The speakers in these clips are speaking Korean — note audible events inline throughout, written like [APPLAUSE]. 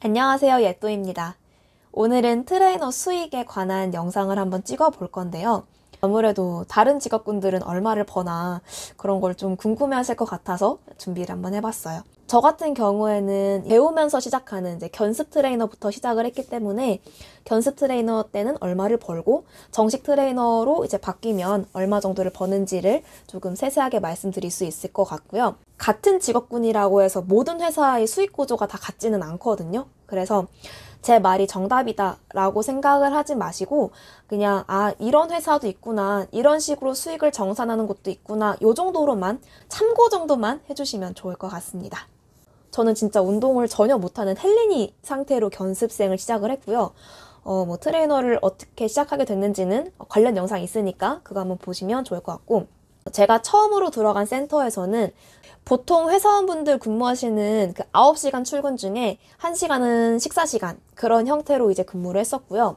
안녕하세요 예또입니다. 오늘은 트레이너 수익에 관한 영상을 한번 찍어 볼 건데요. 아무래도 다른 직업군들은 얼마를 버나 그런 걸 좀 궁금해 하실 것 같아서 준비를 한번 해봤어요. 저 같은 경우에는 배우면서 시작하는 이제 견습 트레이너부터 시작을 했기 때문에 견습 트레이너 때는 얼마를 벌고 정식 트레이너로 이제 바뀌면 얼마 정도를 버는지를 조금 세세하게 말씀드릴 수 있을 것 같고요. 같은 직업군이라고 해서 모든 회사의 수익 구조가 다 같지는 않거든요. 그래서 제 말이 정답이다 라고 생각을 하지 마시고 그냥 아 이런 회사도 있구나 이런 식으로 수익을 정산하는 곳도 있구나 요 정도로만 참고 정도만 해주시면 좋을 것 같습니다. 저는 진짜 운동을 전혀 못하는 헬린이 상태로 견습생을 시작을 했고요. 어, 뭐 트레이너를 어떻게 시작하게 됐는지는 관련 영상이 있으니까 그거 한번 보시면 좋을 것 같고 제가 처음으로 들어간 센터에서는 보통 회사원분들 근무하시는 그 9시간 출근 중에 1시간은 식사 시간 그런 형태로 이제 근무를 했었고요.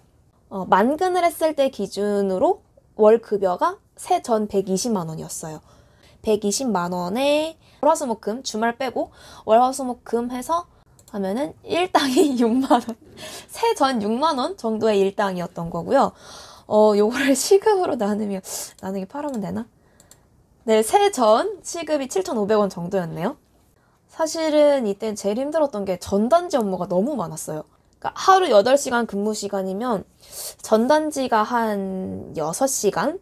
어, 만근을 했을 때 기준으로 월 급여가 세전 120만 원이었어요. 120만 원에 월화수목금 주말 빼고 월화수목금 해서 하면은 일당이 6만 [LAUGHS] 원, 세전 6만 원 정도의 일당이었던 거고요. 어, 요거를 [LAUGHS] 시급으로 나누면 나누기 팔하면 되나? 네, 세전 시급이 7,500원 정도였네요. 사실은 이땐 제일 힘들었던 게 전단지 업무가 너무 많았어요. 그러니까 하루 8시간 근무 시간이면 전단지가 한 6시간?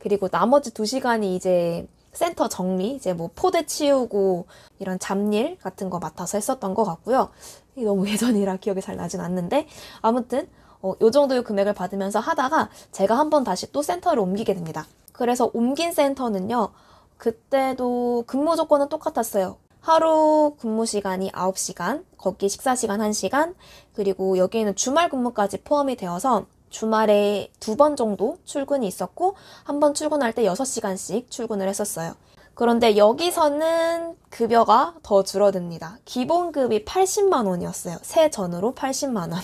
그리고 나머지 2시간이 이제 센터 정리, 이제 뭐 포대 치우고 이런 잡일 같은 거 맡아서 했었던 것 같고요. 너무 [LAUGHS] 예전이라 기억이 잘 나진 않는데 아무튼 어, 요 정도의 금액을 받으면서 하다가 제가 한번 다시 또 센터를 옮기게 됩니다. 그래서 옮긴 센터는요, 그때도 근무 조건은 똑같았어요. 하루 근무 시간이 9시간, 걷기 식사 시간 1시간, 그리고 여기에는 주말 근무까지 포함이 되어서 주말에 두 번 정도 출근이 있었고, 한 번 출근할 때 6시간씩 출근을 했었어요. 그런데 여기서는 급여가 더 줄어듭니다. 기본급이 80만 원이었어요. 세 전으로 80만 원. [LAUGHS]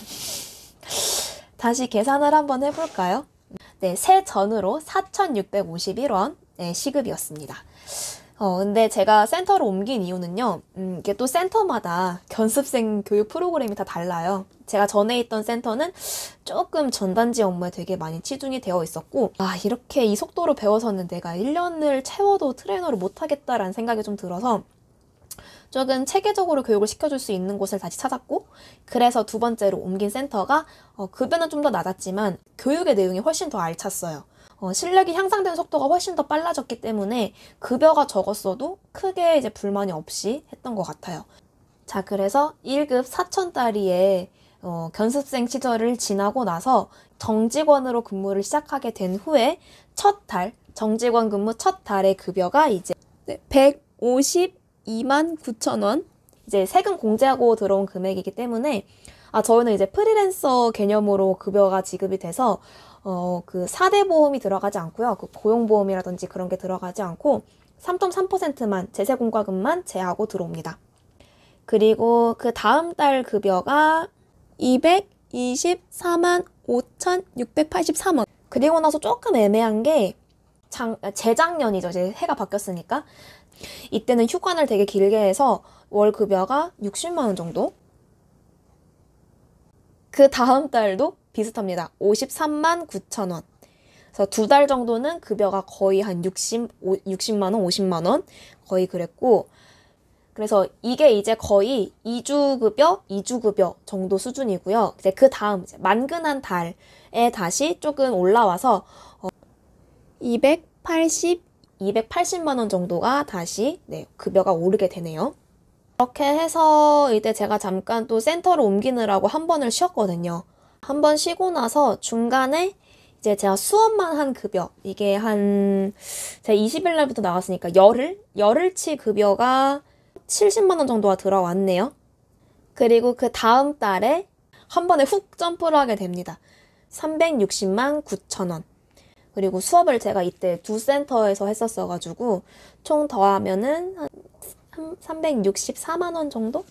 다시 계산을 한번 해볼까요? 네, 새 전으로 4,651원 네, 시급이었습니다. 어, 근데 제가 센터로 옮긴 이유는요, 음, 이게 또 센터마다 견습생 교육 프로그램이 다 달라요. 제가 전에 있던 센터는 조금 전단지 업무에 되게 많이 치중이 되어 있었고, 아, 이렇게 이 속도로 배워서는 내가 1년을 채워도 트레이너를 못하겠다라는 생각이 좀 들어서, 쪽은 체계적으로 교육을 시켜줄 수 있는 곳을 다시 찾았고 그래서 두 번째로 옮긴 센터가 어, 급여는 좀 더 낮았지만 교육의 내용이 훨씬 더 알찼어요. 어, 실력이 향상되는 속도가 훨씬 더 빨라졌기 때문에 급여가 적었어도 크게 이제 불만이 없이 했던 것 같아요. 자 그래서 1급 4천짜리의 어, 견습생 시절을 지나고 나서 정직원으로 근무를 시작하게 된 후에 첫 달 정직원 근무 첫 달의 급여가 이제 150 29,000원 이제 세금 공제하고 들어온 금액이기 때문에 아 저희는 이제 프리랜서 개념으로 급여가 지급이 돼서 어그 4대 보험이 들어가지 않고요. 그 고용보험이라든지 그런 게 들어가지 않고 3.3%만 제세공과금만 제하고 들어옵니다. 그리고 그 다음 달 급여가 224만 5,683원. 그리고 나서 조금 애매한 게 장, 아, 재작년이죠. 이제 해가 바뀌었으니까. 이때는 휴관을 되게 길게 해서 월 급여가 60만 원 정도. 그 다음 달도 비슷합니다. 53만 9천 원. 그래서 두 달 정도는 급여가 거의 한 60, 60만 원, 50만 원 거의 그랬고 그래서 이게 이제 거의 2주 급여, 2주 급여 정도 수준이고요. 이제 그 다음 이제 만근한 달에 다시 조금 올라와서 280, 280만 원 정도가 다시 네, 급여가 오르게 되네요. 이렇게 해서 이때 제가 잠깐 또 센터로 옮기느라고 한 번을 쉬었거든요. 한 번 쉬고 나서 중간에 이제 제가 수업만 한 급여 이게 한 제가 20일 날부터 나왔으니까 열흘 열흘치 급여가 70만 원 정도가 들어왔네요. 그리고 그 다음 달에 한 번에 훅 점프를 하게 됩니다. 360만 9천 원. 그리고 수업을 제가 이때 두 센터에서 했었어가지고 총 더하면은 한 364만 원 정도?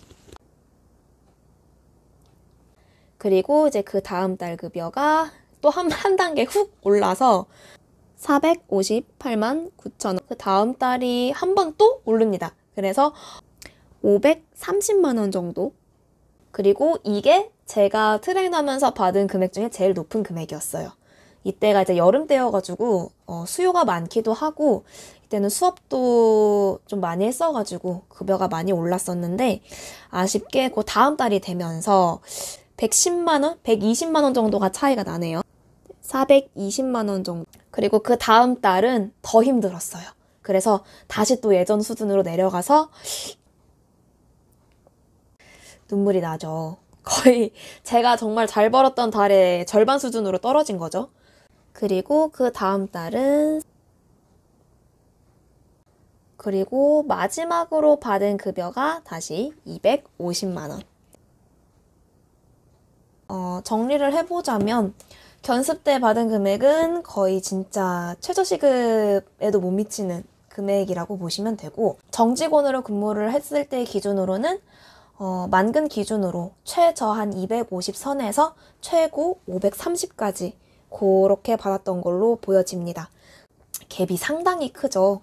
그리고 이제 그 다음 달 급여가 또한한 단계 훅 올라서 458만 9천 원. 그 다음 달이 한 번 또 오릅니다. 그래서 530만 원 정도. 그리고 이게 제가 트레이너하면서 받은 금액 중에 제일 높은 금액이었어요. 이때가 이제 여름 때여가지고 어, 수요가 많기도 하고 이때는 수업도 좀 많이 했어가지고 급여가 많이 올랐었는데 아쉽게 그 다음 달이 되면서 110만 원, 120만 원 정도가 차이가 나네요. 420만 원 정도. 그리고 그 다음 달은 더 힘들었어요. 그래서 다시 또 예전 수준으로 내려가서 눈물이 나죠. 거의 제가 정말 잘 벌었던 달의 절반 수준으로 떨어진 거죠. 그리고 그 다음 달은 그리고 마지막으로 받은 급여가 다시 250만 원. 어, 정리를 해보자면 견습 때 받은 금액은 거의 진짜 최저시급에도 못 미치는 금액이라고 보시면 되고 정직원으로 근무를 했을 때 기준으로는 어, 만근 기준으로 최저한 250선에서 최고 530까지 그렇게 받았던 걸로 보여집니다. 갭이 상당히 크죠.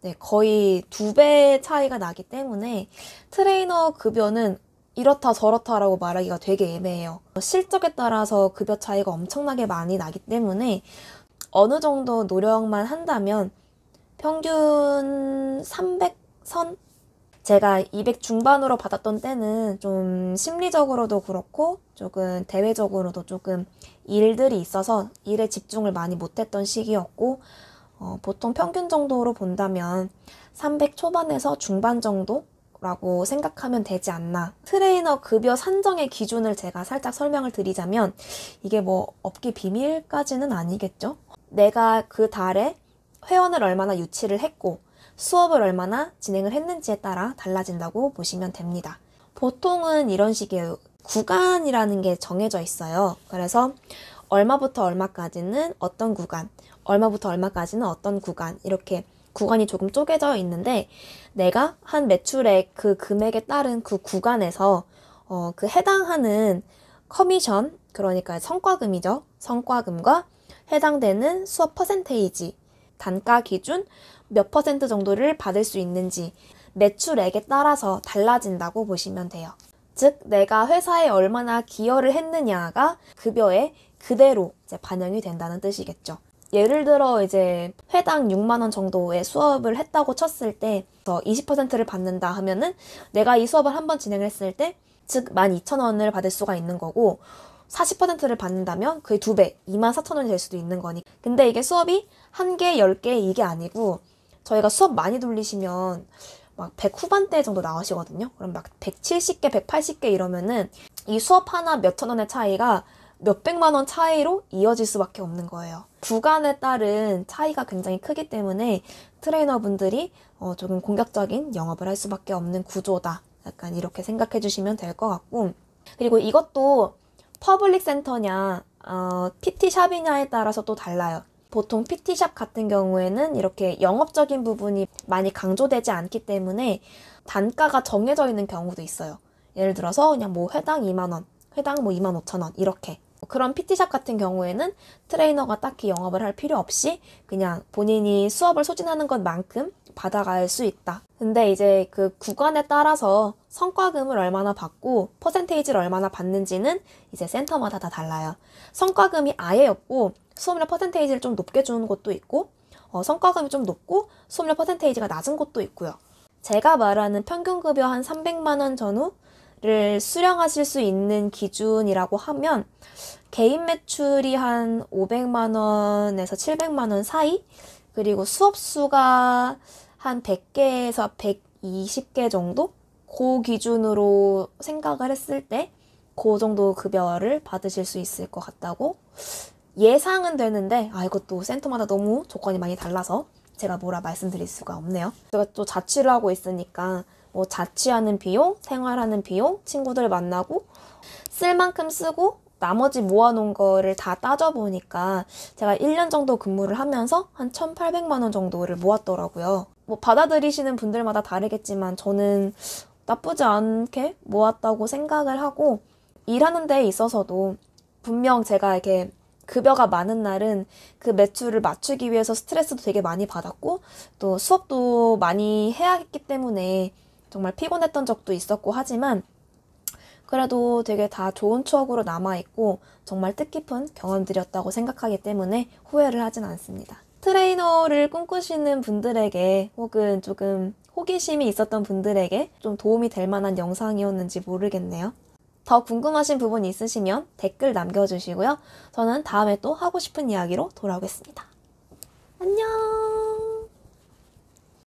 네, 거의 두 배 차이가 나기 때문에 트레이너 급여는 이렇다 저렇다라고 말하기가 되게 애매해요. 실적에 따라서 급여 차이가 엄청나게 많이 나기 때문에 어느 정도 노력만 한다면 평균 300선 제가 200 중반으로 받았던 때는 좀 심리적으로도 그렇고 조금 대외적으로도 조금 일들이 있어서 일에 집중을 많이 못했던 시기였고 어, 보통 평균 정도로 본다면 300 초반에서 중반 정도라고 생각하면 되지 않나. 트레이너 급여 산정의 기준을 제가 살짝 설명을 드리자면 이게 뭐 업계 비밀까지는 아니겠죠? 내가 그 달에 회원을 얼마나 유치를 했고 수업을 얼마나 진행을 했는지에 따라 달라진다고 보시면 됩니다. 보통은 이런 식의 구간이라는 게 정해져 있어요. 그래서 얼마부터 얼마까지는 어떤 구간, 얼마부터 얼마까지는 어떤 구간, 이렇게 구간이 조금 쪼개져 있는데 내가 한 매출액 그 금액에 따른 그 구간에서 어, 그 해당하는 커미션, 그러니까 성과금이죠. 성과금과 해당되는 수업 퍼센테이지, 단가 기준, 몇 퍼센트 정도를 받을 수 있는지 매출액에 따라서 달라진다고 보시면 돼요. 즉, 내가 회사에 얼마나 기여를 했느냐가 급여에 그대로 반영이 된다는 뜻이겠죠. 예를 들어 이제 회당 6만 원 정도의 수업을 했다고 쳤을 때 더 20%를 받는다 하면은 내가 이 수업을 한 번 진행했을 때 즉 12,000원을 받을 수가 있는 거고 40%를 받는다면 그의 두배 24,000원이 될 수도 있는 거니. 근데 이게 수업이 한 개, 10개 이게 아니고 저희가 수업 많이 돌리시면 막100 후반대 정도 나오시거든요. 그럼 막 170개, 180개 이러면은 이 수업 하나 몇천 원의 차이가 몇백만 원 차이로 이어질 수밖에 없는 거예요. 구간에 따른 차이가 굉장히 크기 때문에 트레이너분들이 어, 조금 공격적인 영업을 할 수밖에 없는 구조다. 약간 이렇게 생각해 주시면 될 것 같고. 그리고 이것도 퍼블릭 센터냐, 어, PT샵이냐에 따라서 또 달라요. 보통 PT샵 같은 경우에는 이렇게 영업적인 부분이 많이 강조되지 않기 때문에 단가가 정해져 있는 경우도 있어요. 예를 들어서 그냥 뭐 회당 2만원, 회당 뭐 2만 5천원 이렇게. 그런 PT샵 같은 경우에는 트레이너가 딱히 영업을 할 필요 없이 그냥 본인이 수업을 소진하는 것만큼 받아갈 수 있다. 근데 이제 그 구간에 따라서 성과금을 얼마나 받고 퍼센테이지를 얼마나 받는지는 이제 센터마다 다 달라요. 성과금이 아예 없고 수업료 퍼센테이지를 좀 높게 주는 곳도 있고 어, 성과금이 좀 높고 수업료 퍼센테이지가 낮은 곳도 있고요. 제가 말하는 평균 급여 한 300만 원 전후를 수령하실 수 있는 기준이라고 하면 개인 매출이 한 500만 원에서 700만 원 사이 그리고 수업 수가 한 100개에서 120개 정도 그 기준으로 생각을 했을 때 그 정도 급여를 받으실 수 있을 것 같다고 예상은 되는데 아 이것도 센터마다 너무 조건이 많이 달라서 제가 뭐라 말씀드릴 수가 없네요. 제가 또 자취를 하고 있으니까 뭐 자취하는 비용, 생활하는 비용, 친구들 만나고 쓸 만큼 쓰고 나머지 모아놓은 거를 다 따져보니까 제가 1년 정도 근무를 하면서 한 1,800만 원 정도를 모았더라고요. 뭐 받아들이시는 분들마다 다르겠지만 저는 나쁘지 않게 모았다고 생각을 하고 일하는 데 있어서도 분명 제가 이렇게 급여가 많은 날은 그 매출을 맞추기 위해서 스트레스도 되게 많이 받았고 또 수업도 많이 해야 했기 때문에 정말 피곤했던 적도 있었고 하지만 그래도 되게 다 좋은 추억으로 남아있고 정말 뜻깊은 경험들이었다고 생각하기 때문에 후회를 하진 않습니다. 트레이너를 꿈꾸시는 분들에게 혹은 조금 호기심이 있었던 분들에게 좀 도움이 될 만한 영상이었는지 모르겠네요. 더 궁금하신 부분 있으시면 댓글 남겨주시고요. 저는 다음에 또 하고 싶은 이야기로 돌아오겠습니다. 안녕!